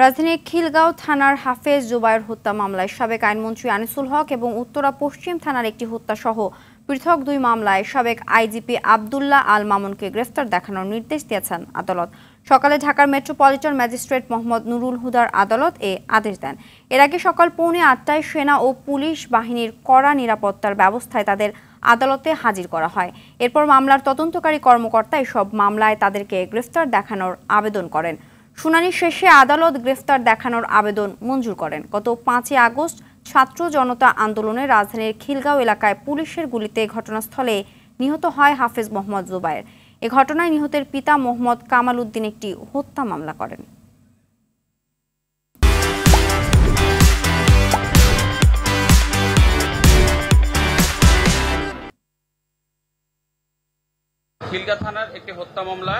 রাজধানীর খিলগাঁও থানার হাফেজ জুবায়ের হত্যা মামলায় সাবেক আইনমন্ত্রী আনিসুল হক এবং উত্তরা পশ্চিম থানার একটি হত্যাসহ পৃথক দুই মামলায় সাবেক আইজিপি আবদুল্লাহ আল মামুনকে গ্রেফতার দেখানোর নির্দেশ দিয়েছেন আদালত সকালে ঢাকার মেট্রোপলিটন ম্যাজিস্ট্রেট মোহাম্মদ নুরুল হুদার আদালত এ আদেশ দেন এর আগে সকাল পৌনে আটটায় সেনা ও পুলিশ বাহিনীর কড়া নিরাপত্তার ব্যবস্থায় তাদের আদালতে হাজির করা হয় এরপর মামলার তদন্তকারী কর্মকর্তা এসব মামলায় তাদেরকে গ্রেফতার দেখানোর আবেদন করেন শুনানি শেষে আদালত গ্রেফতার দেখানোর আবেদন মঞ্জুর করেন গত পাঁচই আগস্ট ছাত্র জনতা আন্দোলনে রাজধানীর খিলগাঁও এলাকায় পুলিশের গুলিতে ঘটনাস্থলে নিহত হয় হাফেজ মোহাম্মদ জুবায়ের এ ঘটনায় নিহতের পিতা মোহাম্মদ কামাল উদ্দিন একটি হত্যা মামলা করেন খিলগা থানার একটি হত্যা মামলা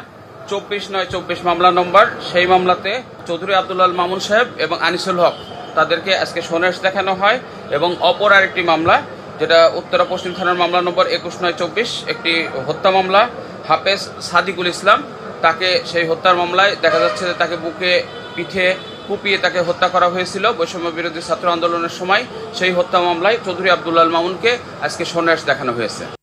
চব্বিশ নয় চব্বিশ মামলা নম্বর সেই মামলাতে চৌধুরী আব্দুল্লাল মামুন সাহেব এবং আনিসুল হক তাদেরকে আজকে সোনেশ দেখানো হয় এবং অপর আরেকটি মামলা যেটা উত্তরা পশ্চিম থানার মামলা নম্বর একুশ নয় চব্বিশ একটি হত্যা মামলা হাফেজ সাদিকুল ইসলাম তাকে সেই হত্যার মামলায় দেখা যাচ্ছে যে তাকে বুকে পিঠে কুপিয়ে তাকে হত্যা করা হয়েছিল বৈষম্য বিরোধী ছাত্র আন্দোলনের সময় সেই হত্যা মামলায় চৌধুরী আবদুল্লাল মামুনকে আজকে সোনাস দেখানো হয়েছে